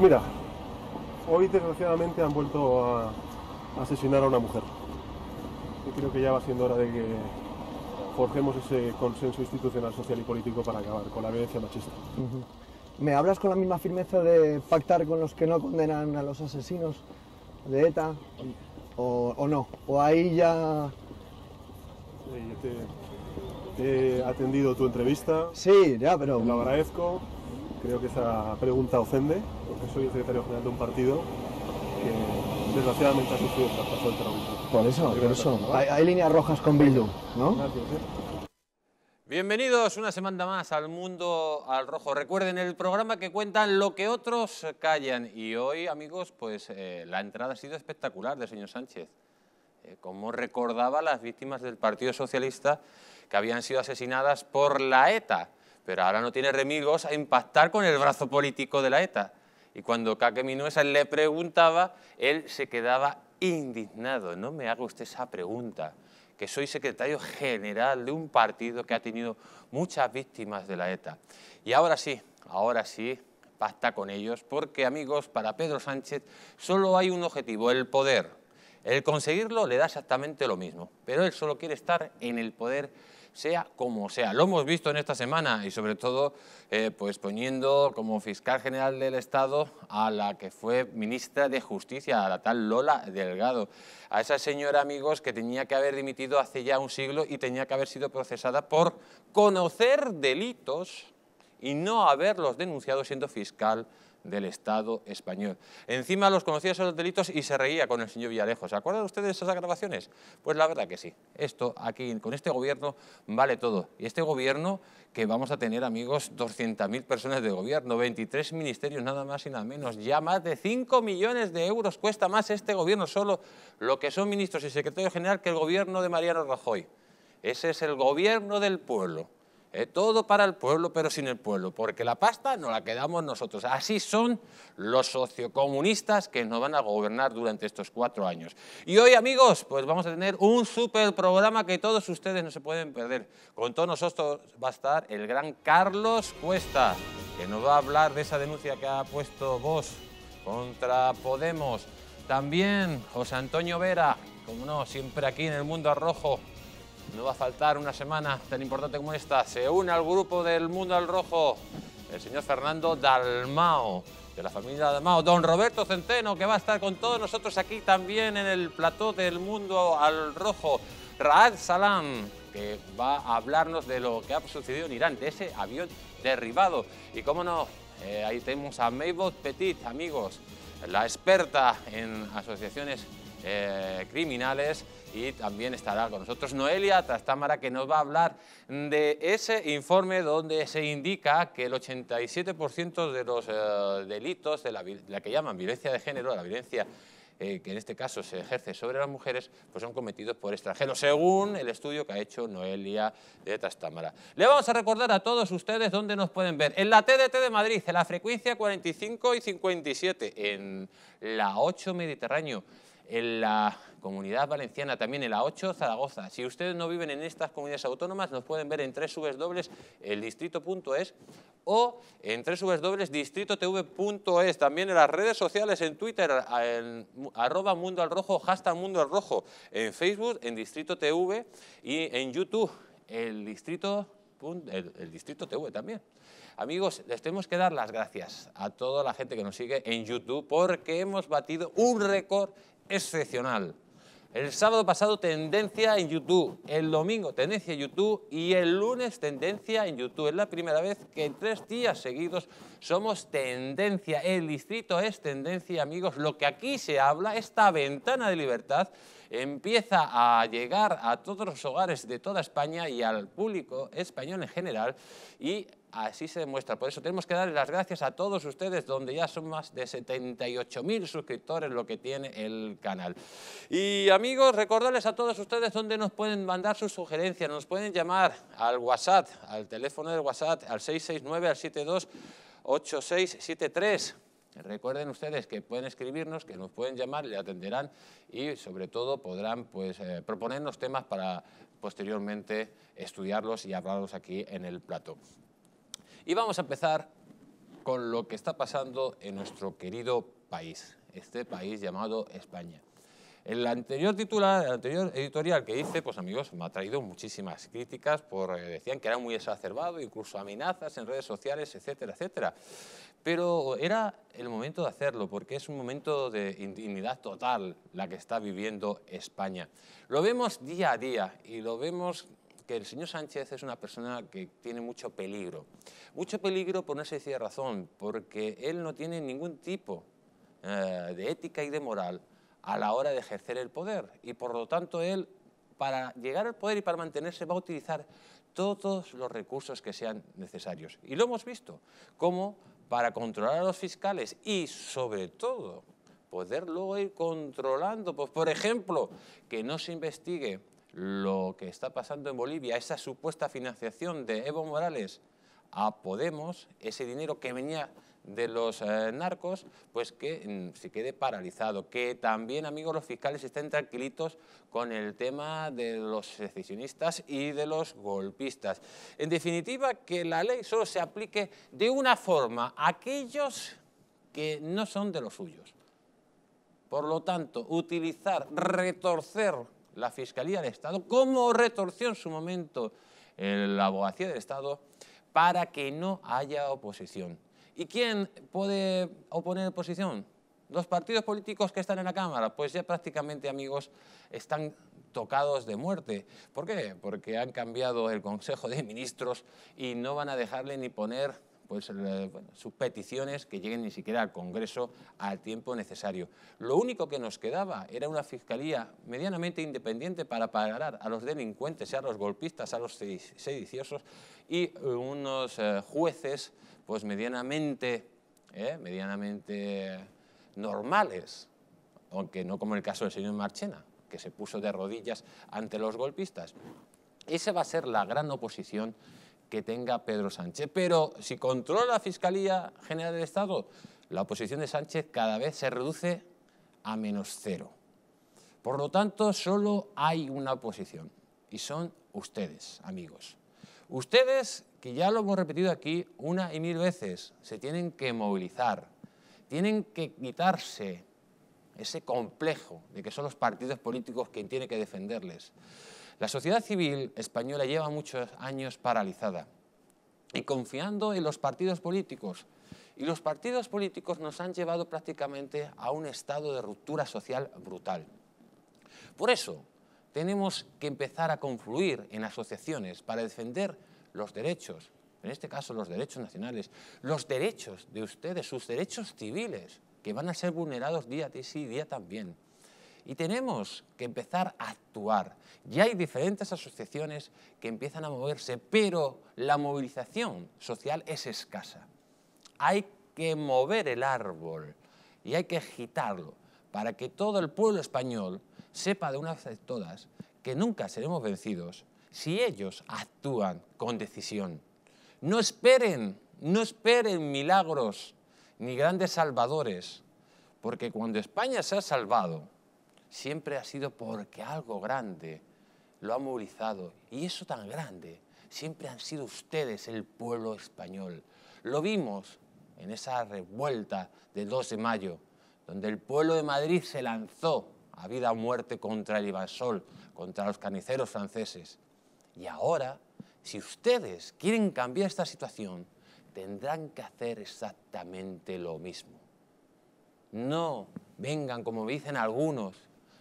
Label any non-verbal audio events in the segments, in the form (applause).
Pues mira, hoy desgraciadamente han vuelto a asesinar a una mujer. Y creo que ya va siendo hora de que forjemos ese consenso institucional, social y político para acabar con la violencia machista. ¿Me hablas con la misma firmeza de pactar con los que no condenan a los asesinos de ETA? ¿O, no? ¿O ahí ya...? te, he atendido tu entrevista. Sí, ya, pero... lo agradezco. Creo que esa pregunta ofende porque soy el secretario general de un partido que desgraciadamente ha sufrido el fracaso del terrorismo. Por eso, por eso. Hay, líneas rojas con Bildu, ¿no? Gracias, ¿eh? Bienvenidos una semana más al Mundo al Rojo. Recuerden el programa que cuentan lo que otros callan. Y hoy, amigos, pues eh, la entrada ha sido espectacular del señor Sánchez. Eh, como recordaba las víctimas del Partido Socialista que habían sido asesinadas por la ETA. Pero ahora no tiene remigos a impactar con el brazo político de la ETA. Y cuando Caqueminuesa le preguntaba, él se quedaba indignado. No me haga usted esa pregunta, que soy secretario general de un partido que ha tenido muchas víctimas de la ETA. Y ahora sí, ahora sí, pacta con ellos, porque amigos, para Pedro Sánchez solo hay un objetivo, el poder. El conseguirlo le da exactamente lo mismo, pero él solo quiere estar en el poder sea como sea. Lo hemos visto en esta semana y sobre todo eh, pues poniendo como fiscal general del Estado a la que fue ministra de Justicia, a la tal Lola Delgado. A esa señora, amigos, que tenía que haber dimitido hace ya un siglo y tenía que haber sido procesada por conocer delitos y no haberlos denunciado siendo fiscal del Estado español. Encima los conocía esos delitos y se reía con el señor Villarejo. ¿Se acuerdan ustedes de esas grabaciones? Pues la verdad que sí. Esto aquí, con este gobierno, vale todo. Y este gobierno que vamos a tener, amigos, 200.000 personas de gobierno, 23 ministerios, nada más y nada menos. Ya más de 5 millones de euros cuesta más este gobierno solo lo que son ministros y secretario general que el gobierno de Mariano Rajoy. Ese es el gobierno del pueblo todo para el pueblo, pero sin el pueblo, porque la pasta no la quedamos nosotros. Así son los sociocomunistas que nos van a gobernar durante estos cuatro años. Y hoy, amigos, pues vamos a tener un súper programa que todos ustedes no se pueden perder. Con todos nosotros va a estar el gran Carlos Cuesta, que nos va a hablar de esa denuncia que ha puesto vos contra Podemos. También José Antonio Vera, como no, siempre aquí en el mundo arrojo, no va a faltar una semana tan importante como esta. Se une al grupo del Mundo al Rojo el señor Fernando Dalmao, de la familia Dalmao. Don Roberto Centeno, que va a estar con todos nosotros aquí también en el plató del Mundo al Rojo. Raad Salam, que va a hablarnos de lo que ha sucedido en Irán, de ese avión derribado. Y cómo no, eh, ahí tenemos a Maybot Petit, amigos, la experta en asociaciones eh, criminales y también estará con nosotros Noelia Trastámara que nos va a hablar de ese informe donde se indica que el 87% de los eh, delitos de la, la, que llaman violencia de género, la violencia eh, que en este caso se ejerce sobre las mujeres, pues son cometidos por extranjeros, según el estudio que ha hecho Noelia de Trastámara. Le vamos a recordar a todos ustedes dónde nos pueden ver. En la TDT de Madrid, en la frecuencia 45 y 57, en la 8 Mediterráneo, en la Comunidad Valenciana, también en la 8, Zaragoza. Si ustedes no viven en estas comunidades autónomas, nos pueden ver en www.eldistrito.es o en www.distritotv.es, también en las redes sociales, en Twitter, en arroba mundo al rojo, hashtag mundo al rojo, en Facebook, en Distrito TV y en YouTube, el Distrito, el, el distrito TV también. Amigos, les tenemos que dar las gracias a toda la gente que nos sigue en YouTube porque hemos batido un récord excepcional. El sábado pasado tendencia en YouTube, el domingo tendencia en YouTube y el lunes tendencia en YouTube. Es la primera vez que en tres días seguidos somos tendencia. El distrito es tendencia, amigos. Lo que aquí se habla, esta ventana de libertad, empieza a llegar a todos los hogares de toda España y al público español en general y Así se demuestra. Por eso tenemos que darle las gracias a todos ustedes, donde ya son más de 78.000 suscriptores lo que tiene el canal. Y amigos, recordarles a todos ustedes dónde nos pueden mandar sus sugerencias. Nos pueden llamar al WhatsApp, al teléfono del WhatsApp, al 669 al 728673. Recuerden ustedes que pueden escribirnos, que nos pueden llamar, le atenderán y sobre todo podrán pues, eh, proponernos temas para posteriormente estudiarlos y hablarlos aquí en el plato. Y vamos a empezar con lo que está pasando en nuestro querido país, este país llamado España. El anterior titular, anterior editorial que hice, pues amigos, me ha traído muchísimas críticas por eh, decían que era muy exacerbado, incluso amenazas en redes sociales, etcétera, etcétera. Pero era el momento de hacerlo, porque es un momento de indignidad total la que está viviendo España. Lo vemos día a día y lo vemos que el señor Sánchez es una persona que tiene mucho peligro. Mucho peligro por una sencilla razón, porque él no tiene ningún tipo eh, de ética y de moral a la hora de ejercer el poder. Y por lo tanto él, para llegar al poder y para mantenerse, va a utilizar todos los recursos que sean necesarios. Y lo hemos visto, como para controlar a los fiscales y sobre todo poder luego ir controlando, pues por ejemplo, que no se investigue lo que está pasando en Bolivia, esa supuesta financiación de Evo Morales a Podemos, ese dinero que venía de los eh, narcos, pues que mm, se quede paralizado. Que también, amigos, los fiscales estén tranquilitos con el tema de los secesionistas y de los golpistas. En definitiva, que la ley solo se aplique de una forma a aquellos que no son de los suyos. Por lo tanto, utilizar, retorcer la Fiscalía del Estado, como retorció en su momento eh, la Abogacía del Estado, para que no haya oposición. ¿Y quién puede oponer oposición? Los partidos políticos que están en la Cámara, pues ya prácticamente, amigos, están tocados de muerte. ¿Por qué? Porque han cambiado el Consejo de Ministros y no van a dejarle ni poner pues, eh, sus peticiones que lleguen ni siquiera al Congreso al tiempo necesario. Lo único que nos quedaba era una fiscalía medianamente independiente para pagar a los delincuentes, a los golpistas, a los sediciosos y unos eh, jueces pues, medianamente, eh, medianamente normales, aunque no como el caso del señor Marchena, que se puso de rodillas ante los golpistas. Esa va a ser la gran oposición que tenga Pedro Sánchez. Pero si controla la Fiscalía General del Estado, la oposición de Sánchez cada vez se reduce a menos cero. Por lo tanto, solo hay una oposición y son ustedes, amigos. Ustedes, que ya lo hemos repetido aquí una y mil veces, se tienen que movilizar, tienen que quitarse ese complejo de que son los partidos políticos quien tiene que defenderles. La sociedad civil española lleva muchos años paralizada y confiando en los partidos políticos. Y los partidos políticos nos han llevado prácticamente a un estado de ruptura social brutal. Por eso, tenemos que empezar a confluir en asociaciones para defender los derechos, en este caso los derechos nacionales, los derechos de ustedes, sus derechos civiles, que van a ser vulnerados día a día y día también y tenemos que empezar a actuar. Ya hay diferentes asociaciones que empiezan a moverse, pero la movilización social es escasa. Hay que mover el árbol y hay que agitarlo para que todo el pueblo español sepa de una vez todas que nunca seremos vencidos si ellos actúan con decisión. No esperen, no esperen milagros ni grandes salvadores, porque cuando España se ha salvado, siempre ha sido porque algo grande lo ha movilizado. Y eso tan grande siempre han sido ustedes, el pueblo español. Lo vimos en esa revuelta del 2 de mayo, donde el pueblo de Madrid se lanzó a vida o muerte contra el Ibansol, contra los carniceros franceses. Y ahora, si ustedes quieren cambiar esta situación, tendrán que hacer exactamente lo mismo. No vengan, como dicen algunos,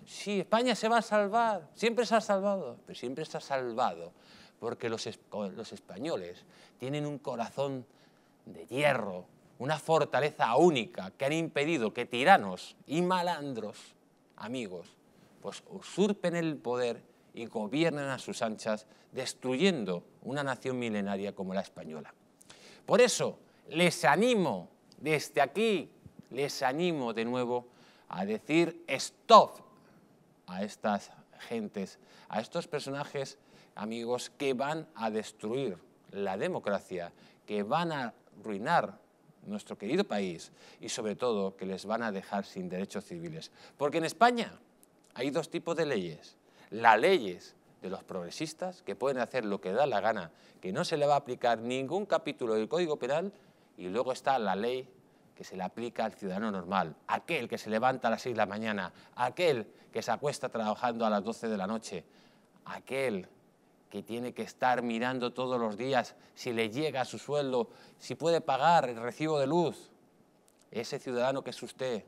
sí, España se va a salvar, siempre se ha salvado, pero siempre se ha salvado porque los, españoles tienen un corazón de hierro, una fortaleza única que han impedido que tiranos y malandros, amigos, pues usurpen el poder y gobiernen a sus anchas, destruyendo una nación milenaria como la española. Por eso, les animo desde aquí, les animo de nuevo a decir stop a estas gentes, a estos personajes, amigos, que van a destruir la democracia, que van a arruinar nuestro querido país y sobre todo que les van a dejar sin derechos civiles. Porque en España hay dos tipos de leyes. Las leyes de los progresistas, que pueden hacer lo que da la gana, que no se le va a aplicar ningún capítulo del Código Penal, y luego está la ley que se le aplica al ciudadano normal, aquel que se levanta a las 6 de la mañana, aquel que se acuesta trabajando a las 12 de la noche, aquel que tiene que estar mirando todos los días si le llega a su sueldo, si puede pagar el recibo de luz. Ese ciudadano que es usted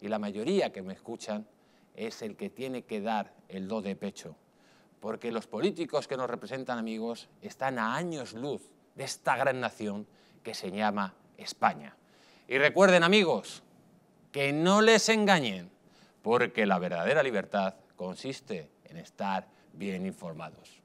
y la mayoría que me escuchan es el que tiene que dar el do de pecho. Porque los políticos que nos representan, amigos, están a años luz de esta gran nación que se llama España. Y recuerden amigos, que no les engañen, porque la verdadera libertad consiste en estar bien informados.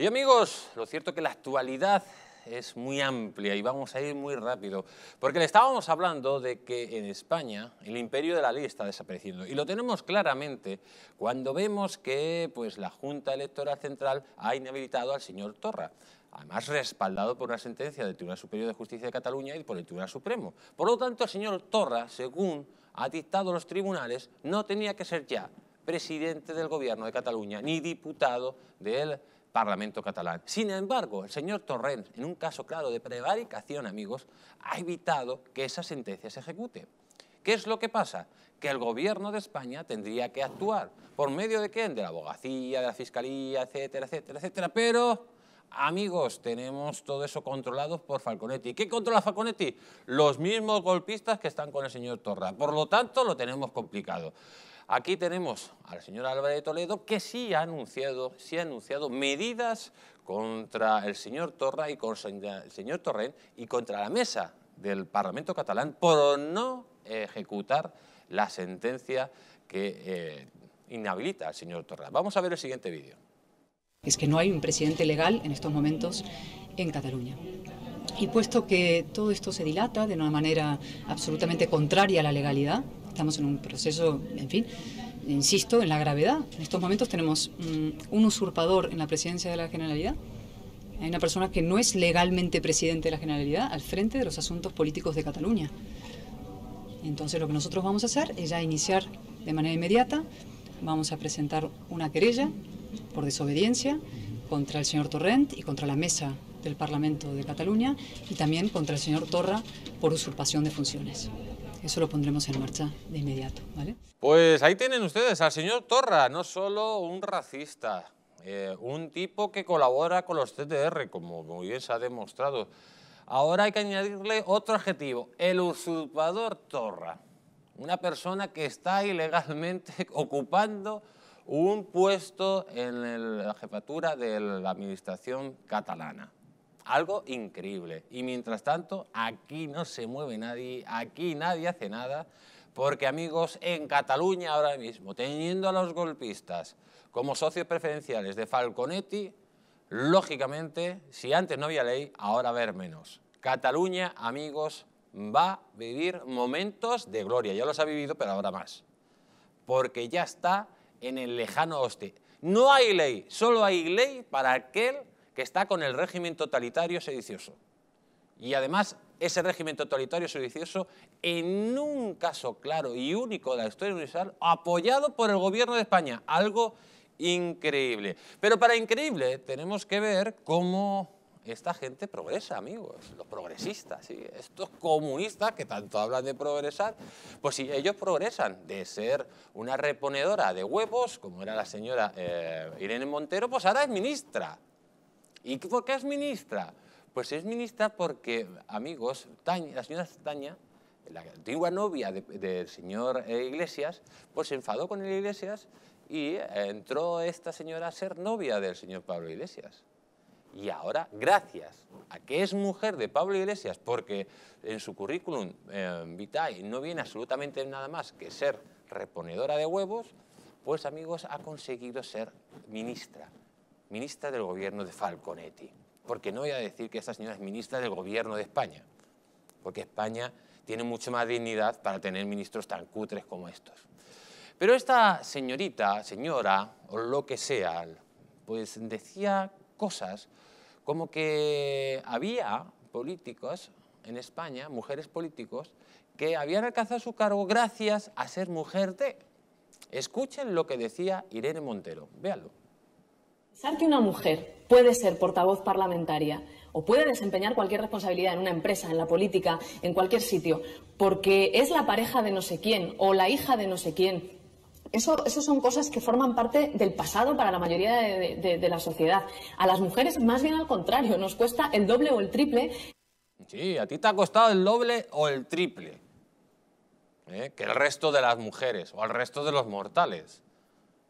Y amigos, lo cierto es que la actualidad es muy amplia y vamos a ir muy rápido, porque le estábamos hablando de que en España el imperio de la ley está desapareciendo y lo tenemos claramente cuando vemos que pues, la Junta Electoral Central ha inhabilitado al señor Torra, además respaldado por una sentencia del Tribunal Superior de Justicia de Cataluña y por el Tribunal Supremo. Por lo tanto, el señor Torra, según ha dictado los tribunales, no tenía que ser ya presidente del Gobierno de Cataluña ni diputado del Parlamento catalán. Sin embargo, el señor Torrent, en un caso claro de prevaricación, amigos, ha evitado que esa sentencia se ejecute. ¿Qué es lo que pasa? Que el gobierno de España tendría que actuar. ¿Por medio de quién? De la abogacía, de la fiscalía, etcétera, etcétera, etcétera. Pero, amigos, tenemos todo eso controlado por Falconetti. ¿Qué controla Falconetti? Los mismos golpistas que están con el señor Torra. Por lo tanto, lo tenemos complicado. Aquí tenemos al señor Álvarez de Toledo que sí ha anunciado, medidas contra el señor Torra y contra el señor Torrent y contra la mesa del Parlamento catalán por no ejecutar la sentencia que eh, inhabilita al señor Torra. Vamos a ver el siguiente vídeo. Es que no hay un presidente legal en estos momentos en Cataluña. Y puesto que todo esto se dilata de una manera absolutamente contraria a la legalidad, estamos en un proceso, en fin, insisto, en la gravedad. En estos momentos tenemos mm, un usurpador en la presidencia de la Generalidad, hay una persona que no es legalmente presidente de la Generalidad al frente de los asuntos políticos de Cataluña. Entonces lo que nosotros vamos a hacer es ya iniciar de manera inmediata, vamos a presentar una querella por desobediencia contra el señor Torrent y contra la mesa del Parlamento de Cataluña y también contra el señor Torra por usurpación de funciones. Eso lo pondremos en marcha de inmediato, Pues ahí tienen ustedes al señor Torra, no solo un racista, eh, un tipo que colabora con los CTR, como muy bien se ha demostrado. Ahora hay que añadirle otro adjetivo, el usurpador Torra, una persona que está ilegalmente (laughs) ocupando un puesto en la jefatura de la administración catalana. Algo increíble. Y mientras tanto, aquí no se mueve nadie, aquí nadie hace nada, porque amigos, en Cataluña ahora mismo, teniendo a los golpistas como socios preferenciales de Falconetti, lógicamente, si antes no había ley, ahora va a haber menos. Cataluña, amigos, va a vivir momentos de gloria. Ya los ha vivido, pero ahora más. Porque ya está en el lejano oeste. No hay ley, solo hay ley para aquel está con el régimen totalitario sedicioso. Y además, ese régimen totalitario sedicioso, en un caso claro y único de la historia universal, apoyado por el gobierno de España. Algo increíble. Pero para increíble tenemos que ver cómo esta gente progresa, amigos, los progresistas, estos comunistas que tanto hablan de progresar, pues si ellos progresan de ser una reponedora de huevos, como era la señora eh, Irene Montero, pues ahora es ministra ¿Y por qué es ministra? Pues es ministra porque, amigos, la señora Taña, la antigua novia del señor Iglesias, pues se enfadó con el Iglesias y entró esta señora a ser novia del señor Pablo Iglesias. Y ahora, gracias a que es mujer de Pablo Iglesias, porque en su currículum eh, vitae no viene absolutamente nada más que ser reponedora de huevos, pues amigos, ha conseguido ser ministra ministra del gobierno de Falconetti, porque no voy a decir que esa señora es ministra del gobierno de España, porque España tiene mucho más dignidad para tener ministros tan cutres como estos. Pero esta señorita, señora, o lo que sea, pues decía cosas como que había políticos en España, mujeres políticos, que habían alcanzado su cargo gracias a ser mujer de... Escuchen lo que decía Irene Montero, véanlo. Pensar que una mujer puede ser portavoz parlamentaria o puede desempeñar cualquier responsabilidad en una empresa, en la política, en cualquier sitio, porque es la pareja de no sé quién o la hija de no sé quién. Eso, son cosas que forman parte del pasado para la mayoría de, la sociedad. A las mujeres, más bien al contrario, nos cuesta el doble o el triple. Sí, a ti te ha costado el doble o el triple ¿eh? que el resto de las mujeres o al resto de los mortales.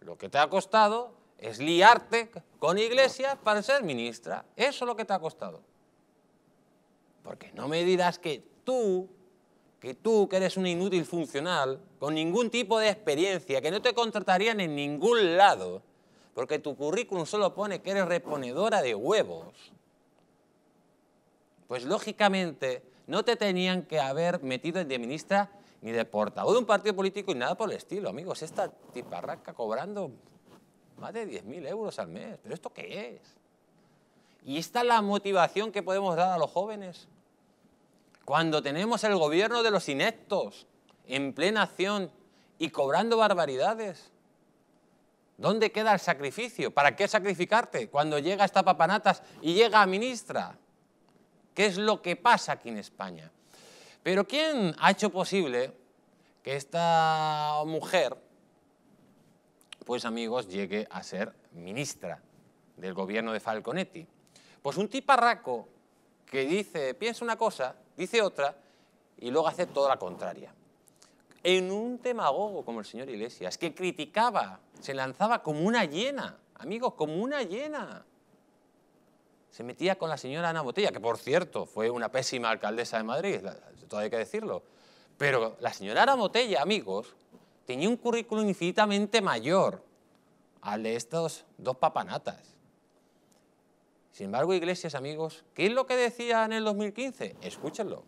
Lo que te ha costado es liarte con iglesia para ser ministra. Eso es lo que te ha costado. Porque no me dirás que tú, que tú que eres un inútil funcional, con ningún tipo de experiencia, que no te contratarían en ningún lado, porque tu currículum solo pone que eres reponedora de huevos, pues lógicamente no te tenían que haber metido de ministra ni de portavoz de un partido político y nada por el estilo, amigos. Esta tiparraca cobrando más de 10.000 euros al mes. ¿Pero esto qué es? Y esta es la motivación que podemos dar a los jóvenes. Cuando tenemos el gobierno de los ineptos en plena acción y cobrando barbaridades. ¿Dónde queda el sacrificio? ¿Para qué sacrificarte cuando llega esta papanatas y llega a ministra? ¿Qué es lo que pasa aquí en España? Pero ¿quién ha hecho posible que esta mujer pues amigos, llegue a ser ministra del gobierno de Falconetti. Pues un tiparraco que dice, piensa una cosa, dice otra, y luego hace toda la contraria. En un demagogo como el señor Iglesias, que criticaba, se lanzaba como una hiena, amigos, como una hiena. Se metía con la señora Ana Botella, que por cierto fue una pésima alcaldesa de Madrid, todavía hay que decirlo. Pero la señora Ana Botella, amigos, tenía un currículum infinitamente mayor al de estos dos papanatas. Sin embargo, Iglesias, amigos, ¿qué es lo que decía en el 2015? Escúchenlo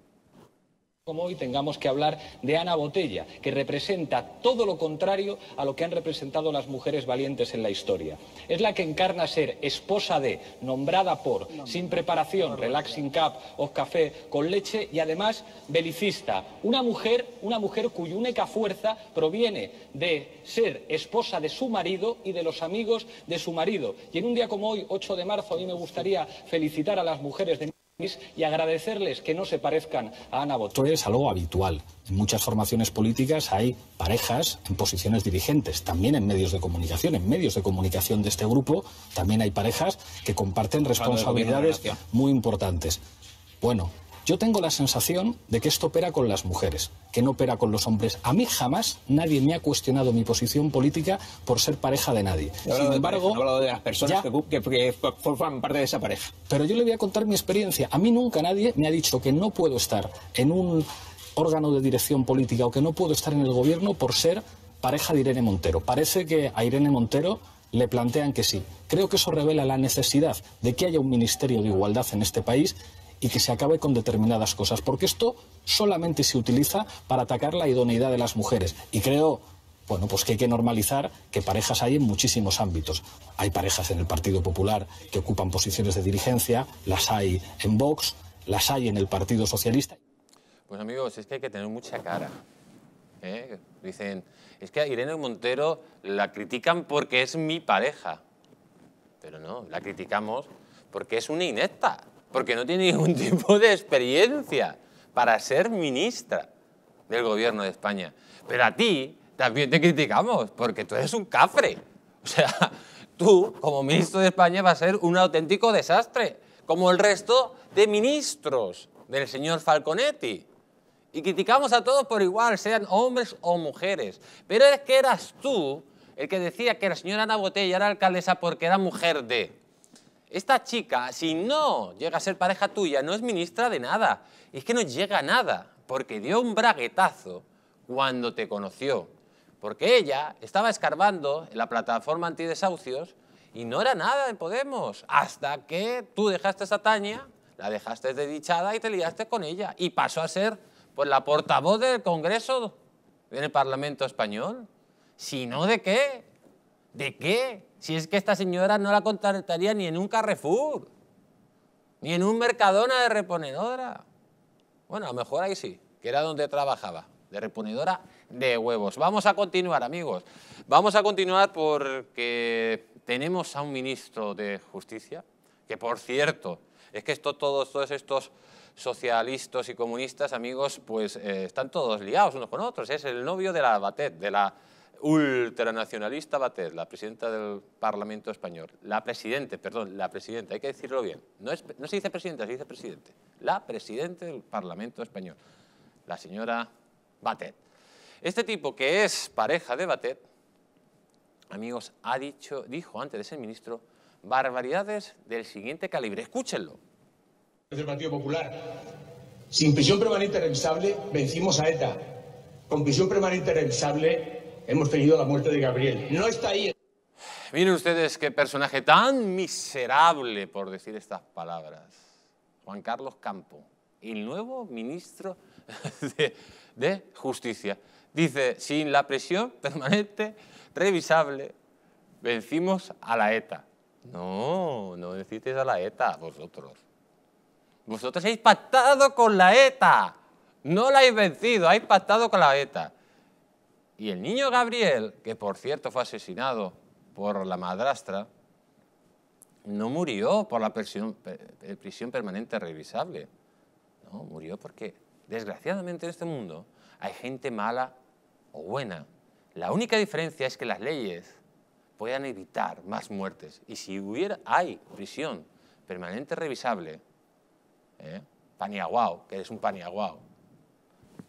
como hoy tengamos que hablar de Ana Botella, que representa todo lo contrario a lo que han representado las mujeres valientes en la historia. Es la que encarna ser esposa de, nombrada por, sin preparación, relaxing cup o café con leche y además belicista. Una mujer, una mujer cuya única fuerza proviene de ser esposa de su marido y de los amigos de su marido. Y en un día como hoy, 8 de marzo, a mí me gustaría felicitar a las mujeres de y agradecerles que no se parezcan a Ana Botella. Es algo habitual. En muchas formaciones políticas hay parejas en posiciones dirigentes, también en medios de comunicación. En medios de comunicación de este grupo también hay parejas que comparten responsabilidades muy importantes. Bueno, yo tengo la sensación de que esto opera con las mujeres, que no opera con los hombres. A mí jamás nadie me ha cuestionado mi posición política por ser pareja de nadie. Sin embargo, de, no de las personas que, que, forman parte de esa pareja. Pero yo le voy a contar mi experiencia. A mí nunca nadie me ha dicho que no puedo estar en un órgano de dirección política o que no puedo estar en el gobierno por ser pareja de Irene Montero. Parece que a Irene Montero le plantean que sí. Creo que eso revela la necesidad de que haya un Ministerio de Igualdad en este país y que se acabe con determinadas cosas, porque esto solamente se utiliza para atacar la idoneidad de las mujeres. Y creo bueno, pues que hay que normalizar que parejas hay en muchísimos ámbitos. Hay parejas en el Partido Popular que ocupan posiciones de dirigencia, las hay en Vox, las hay en el Partido Socialista. Pues amigos, es que hay que tener mucha cara. ¿eh? Dicen, es que a Irene Montero la critican porque es mi pareja. Pero no, la criticamos porque es una inepta porque no tiene ningún (laughs) tipo de experiencia para ser ministra del gobierno de España. Pero a ti también te criticamos, porque tú eres un cafre. O sea, (laughs) tú, como ministro de España, vas a ser un auténtico desastre, como el resto de ministros del señor Falconetti. Y criticamos a todos por igual, sean hombres o mujeres. Pero es que eras tú el que decía que la señora Ana Botella era alcaldesa porque era mujer de... Esta chica, si no llega a ser pareja tuya, no es ministra de nada. Y es que no llega a nada, porque dio un braguetazo cuando te conoció. Porque ella estaba escarbando en la plataforma antidesahucios y no era nada de Podemos, hasta que tú dejaste esa Taña, la dejaste desdichada y te liaste con ella. Y pasó a ser pues, la portavoz del Congreso en el Parlamento Español. Si no, ¿de qué? ¿De qué? Si es que esta señora no la contrataría ni en un Carrefour, ni en un Mercadona de reponedora. Bueno, a lo mejor ahí sí, que era donde trabajaba, de reponedora de huevos. Vamos a continuar, amigos. Vamos a continuar porque tenemos a un ministro de Justicia, que por cierto, es que esto, todos, todos estos socialistas y comunistas, amigos, pues eh, están todos liados unos con otros. Es el novio de la Batet, de la ultranacionalista Batet, la presidenta del Parlamento Español, la presidenta, perdón, la presidenta, hay que decirlo bien, no, no se dice presidenta, se dice presidente, la Presidenta del Parlamento Español, la señora Batet. Este tipo que es pareja de Batet, amigos, ha dicho, dijo antes de ese ministro, barbaridades del siguiente calibre. Escúchenlo. ...el Partido Popular. Sin prisión permanente revisable vencimos a ETA. Con prisión permanente revisable hemos tenido la muerte de Gabriel. No está ahí. Miren ustedes qué personaje tan miserable, por decir estas palabras. Juan Carlos Campo, el nuevo ministro (laughs) de, Justicia. Dice, sin la presión permanente, revisable, vencimos a la ETA. No, no vencisteis a la ETA, vosotros. Vosotros habéis pactado con la ETA. No la habéis vencido, habéis pactado con la ETA. Y el niño Gabriel, que por cierto fue asesinado por la madrastra, no murió por la prisión, permanente revisable. No, murió porque, desgraciadamente en este mundo, hay gente mala o buena. La única diferencia es que las leyes puedan evitar más muertes. Y si hubiera, hay prisión permanente revisable, ¿eh? paniaguao, que es un paniaguao,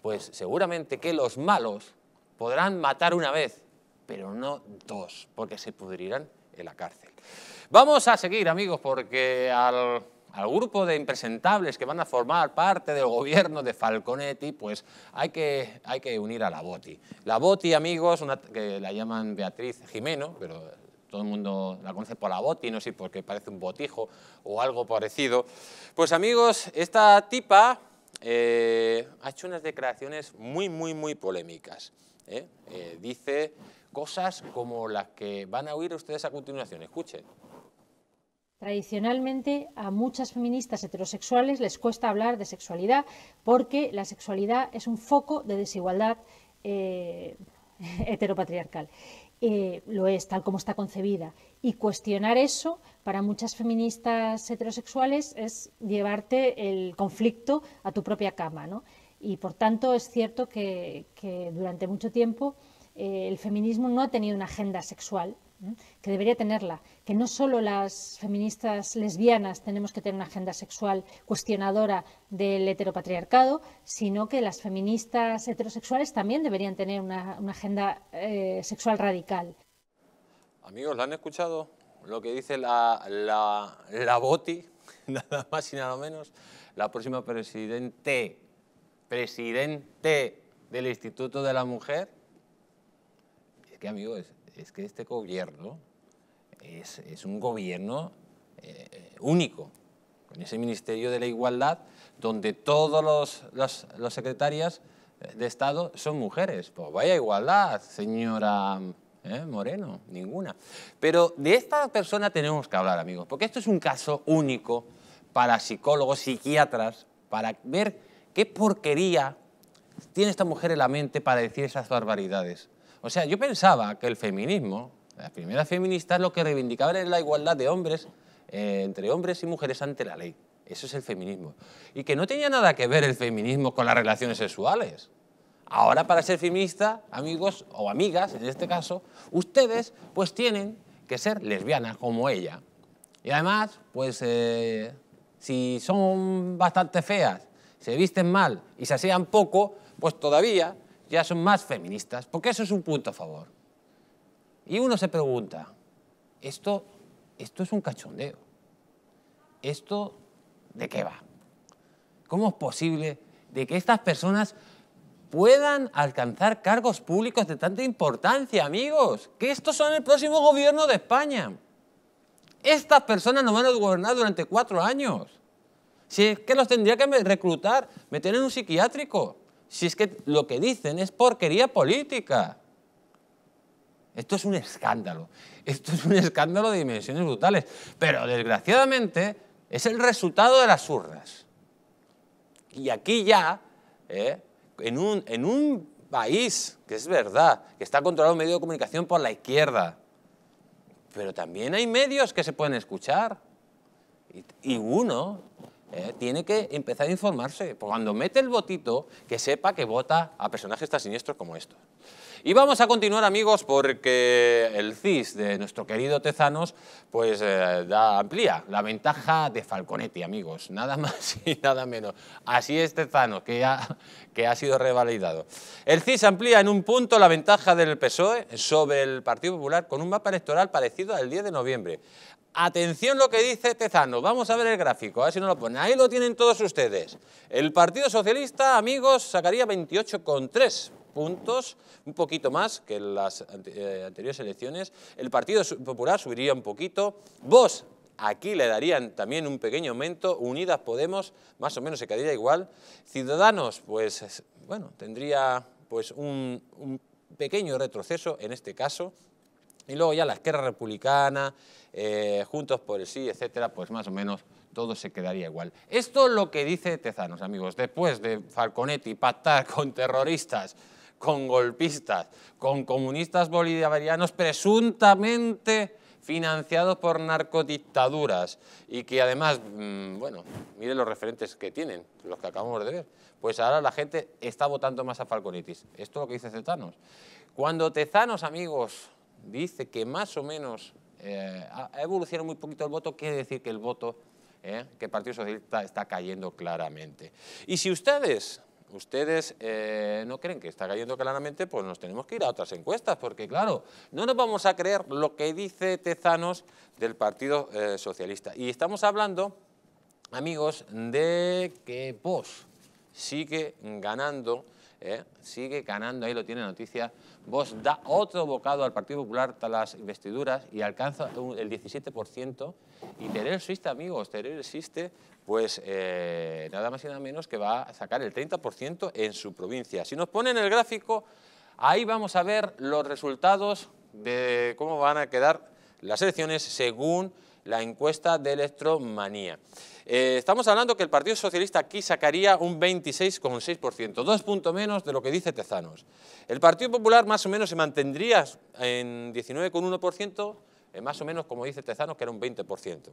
pues seguramente que los malos podrán matar una vez, pero no dos, porque se pudrirán en la cárcel. Vamos a seguir, amigos, porque al, grupo de impresentables que van a formar parte del gobierno de Falconetti, pues hay que, hay que unir a la Boti. La Boti, amigos, una, que la llaman Beatriz Jimeno, pero todo el mundo la conoce por la Boti, no sé, porque parece un botijo o algo parecido. Pues, amigos, esta tipa eh, ha hecho unas declaraciones muy, muy, muy polémicas. ¿eh? Eh, dice cosas como las que van a oír ustedes a continuación. Escuchen. Tradicionalmente a muchas feministas heterosexuales les cuesta hablar de sexualidad porque la sexualidad es un foco de desigualdad eh, (laughs) heteropatriarcal. lo es, tal como está concebida. Y cuestionar eso para muchas feministas heterosexuales es llevarte el conflicto a tu propia cama. ¿no? Y por tanto es cierto que, durante mucho tiempo eh, el feminismo no ha tenido una agenda sexual, que debería tenerla, que no solo las feministas lesbianas tenemos que tener una agenda sexual cuestionadora del heteropatriarcado, sino que las feministas heterosexuales también deberían tener una, agenda eh, sexual radical. Amigos, ¿la han escuchado? Lo que dice la, la, la Boti, (laughs) nada más y nada menos, la próxima presidente presidente del Instituto de la Mujer. Es que, amigos, es, que este gobierno es, es un gobierno eh, único, con ese Ministerio de la Igualdad, donde todas las secretarias eh, de Estado son mujeres. Pues vaya igualdad, señora eh, Moreno, ninguna. Pero de esta persona tenemos que hablar, amigos, porque esto es un caso único para psicólogos, psiquiatras, para ver ¿Qué porquería tiene esta mujer en la mente para decir esas barbaridades? O sea, yo pensaba que el feminismo, la primera feminista, lo que reivindicaba era la igualdad de hombres eh, entre hombres y mujeres ante la ley. Eso es el feminismo. Y que no tenía nada que ver el feminismo con las relaciones sexuales. Ahora para ser feminista, amigos o amigas, en este caso, ustedes pues tienen que ser lesbianas como ella. Y además, pues eh, si son bastante feas se visten mal y se asean poco, pues todavía ya son más feministas, porque eso es un punto a favor. Y uno se pregunta, esto, es un cachondeo. ¿Esto de qué va? ¿Cómo es posible de que estas personas puedan alcanzar cargos públicos de tanta importancia, amigos? Que estos son el próximo gobierno de España. Estas personas no van a gobernar durante cuatro años. Si es que los tendría que reclutar, meter en un psiquiátrico. Si es que lo que dicen es porquería política. Esto es un escándalo. Esto es un escándalo de dimensiones brutales. Pero desgraciadamente es el resultado de las urnas. Y aquí ya, ¿eh? en, un, en país, que es verdad, que está controlado un medio de comunicación por la izquierda, pero también hay medios que se pueden escuchar. y uno eh, tiene que empezar a informarse. Cuando mete el votito, que sepa que vota a personajes tan siniestros como estos. Y vamos a continuar, amigos, porque el CIS de nuestro querido Tezanos pues eh, da, amplía la ventaja de Falconetti, amigos. Nada (laughs) más y nada menos. Así es Tezano, que ha, que ha sido revalidado. El CIS amplía en un punto la ventaja del PSOE sobre el Partido Popular con un mapa electoral parecido al 10 de noviembre. Atención lo que dice Tezano. Vamos a ver el gráfico, a ver si no lo ponen. Ahí lo tienen todos ustedes. El Partido Socialista, amigos, sacaría 28,3 puntos, un poquito más que en las eh, anteriores elecciones. El Partido Popular subiría un poquito. Vos, aquí le darían también un pequeño aumento. Unidas Podemos, más o menos se quedaría igual. Ciudadanos, pues, bueno, tendría pues un, pequeño retroceso en este caso. Y luego ya la Esquerra republicana, eh, juntos por el Sí, etcétera, pues más o menos todo se quedaría igual. Esto es lo que dice Tezanos, amigos. Después de Falconetti pactar (laughs) con terroristas, con golpistas, con comunistas bolivarianos presuntamente financiados por narcodictaduras y que además, mm, bueno, miren los referentes que tienen, los que acabamos de ver, pues ahora la gente está votando más a Falconetis Esto es lo que dice Tezanos. Cuando Tezanos, amigos, dice que más o menos eh, ha evolucionado muy poquito el voto, quiere decir que el voto, eh, que el Partido Socialista está cayendo claramente. Y si ustedes ustedes eh, no creen que está cayendo claramente, pues nos tenemos que ir a otras encuestas, porque claro, no nos vamos a creer lo que dice Tezanos del Partido Socialista. Y estamos hablando, amigos, de que Vox sigue ganando ¿eh? sigue ganando, ahí lo tiene noticia. vos da otro bocado al Partido Popular tras las investiduras y alcanza el 17%. Y Teruel existe, amigos, Teruel existe, pues eh, nada más y nada menos que va a sacar el 30% en su provincia. Si nos ponen el gráfico, ahí vamos a ver los resultados de cómo van a quedar las elecciones según la encuesta de electromanía. Eh, estamos hablando que el Partido Socialista aquí sacaría un 26,6%, dos puntos menos de lo que dice Tezanos. El Partido Popular más o menos se mantendría en 19,1%, eh, más o menos como dice Tezanos, que era un 20%.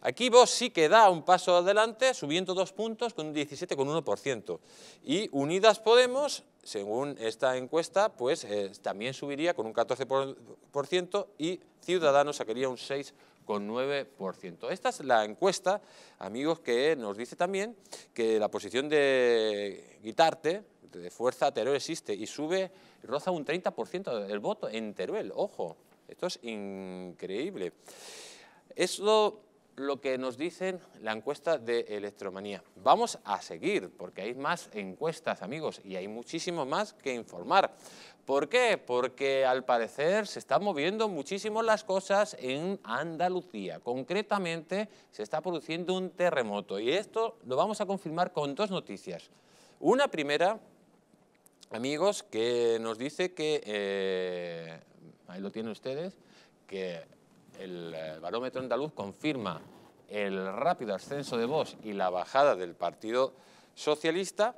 Aquí vos sí que da un paso adelante, subiendo dos puntos con un 17,1%. Y Unidas Podemos, según esta encuesta, pues eh, también subiría con un 14% y Ciudadanos sacaría un 6%. 9%. Esta es la encuesta, amigos, que nos dice también que la posición de Guitarte, de Fuerza Teruel existe y sube, roza un 30% del voto en Teruel, ojo, esto es increíble lo que nos dicen la encuesta de electromanía. Vamos a seguir, porque hay más encuestas, amigos, y hay muchísimo más que informar. ¿Por qué? Porque al parecer se están moviendo muchísimo las cosas en Andalucía. Concretamente, se está produciendo un terremoto, y esto lo vamos a confirmar con dos noticias. Una primera, amigos, que nos dice que, eh, ahí lo tienen ustedes, que el eh, barómetro andaluz confirma el rápido ascenso de Vox y la bajada del Partido Socialista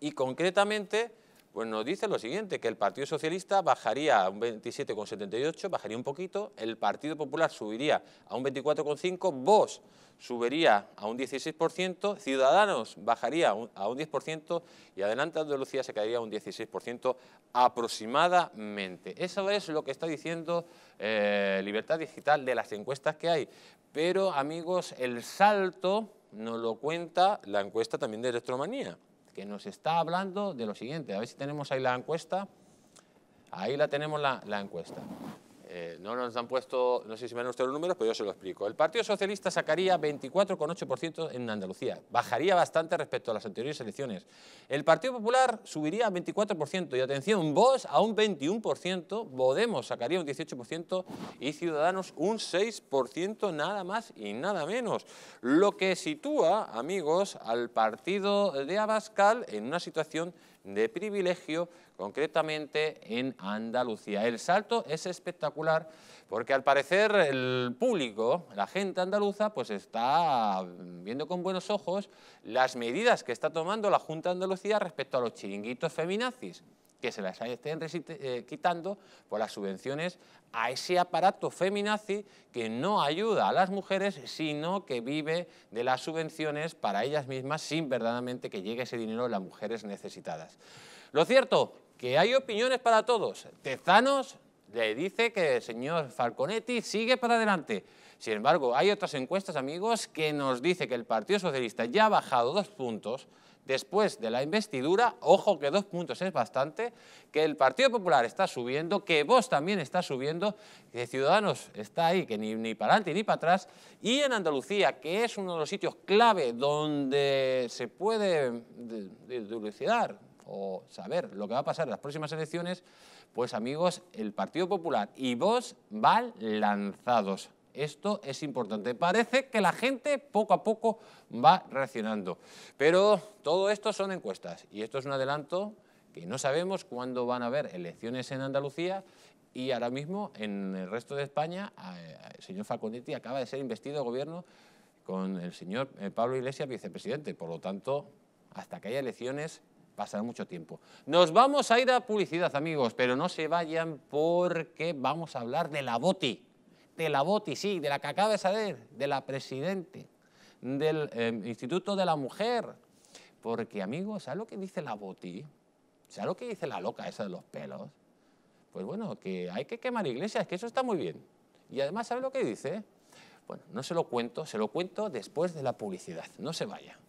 y concretamente pues nos dice lo siguiente, que el Partido Socialista bajaría a un 27,78, bajaría un poquito, el Partido Popular subiría a un 24,5, vos subiría a un 16%, Ciudadanos bajaría a un 10% y Adelante Andalucía se caería a un 16% aproximadamente. Eso es lo que está diciendo eh, Libertad Digital de las encuestas que hay. Pero, amigos, el salto nos lo cuenta la encuesta también de Electromanía que nos está hablando de lo siguiente. A ver si tenemos ahí la encuesta. Ahí la tenemos la, encuesta. Eh, no nos han puesto, no sé si me han puesto los números, pero yo se lo explico. El Partido Socialista sacaría 24,8% en Andalucía, bajaría bastante respecto a las anteriores elecciones. El Partido Popular subiría a 24% y atención, Vox a un 21%, Podemos sacaría un 18% y Ciudadanos un 6% nada más y nada menos. Lo que sitúa, amigos, al partido de Abascal en una situación de privilegio concretamente en Andalucía. El salto es espectacular porque al parecer el público, la gente andaluza, pues está viendo con buenos ojos las medidas que está tomando la Junta de Andalucía respecto a los chiringuitos feminazis que se las estén eh, quitando por las subvenciones a ese aparato feminazi que no ayuda a las mujeres, sino que vive de las subvenciones para ellas mismas sin verdaderamente que llegue ese dinero a las mujeres necesitadas. Lo cierto que hay opiniones para todos. Tezanos le dice que el señor Falconetti sigue para adelante. Sin embargo, hay otras encuestas, amigos, que nos dice que el Partido Socialista ya ha bajado dos puntos después de la investidura, ojo que dos puntos es bastante, que el Partido Popular está subiendo, que vos también está subiendo, que Ciudadanos está ahí, que ni, ni para adelante ni para atrás, y en Andalucía, que es uno de los sitios clave donde se puede dilucidar o saber lo que va a pasar en las próximas elecciones, pues amigos, el Partido Popular y vos van lanzados. Esto es importante. Parece que la gente poco a poco va reaccionando. Pero todo esto son encuestas y esto es un adelanto que no sabemos cuándo van a haber elecciones en Andalucía y ahora mismo en el resto de España eh, el señor Falconetti acaba de ser investido de gobierno con el señor eh, Pablo Iglesias vicepresidente. Por lo tanto, hasta que haya elecciones pasará mucho tiempo. Nos vamos a ir a publicidad, amigos, pero no se vayan porque vamos a hablar de la BOTI. De la BOTI, sí, de la que acaba de saber, de la presidente, del em, Instituto de la Mujer. Porque, amigos, ¿sabes lo que dice la BOTI? ¿Sabes lo que dice la loca esa de los pelos? Pues bueno, que hay que quemar iglesias, que eso está muy bien. Y además, ¿sabes lo que dice? Bueno, no se lo cuento, se lo cuento después de la publicidad. No se vayan.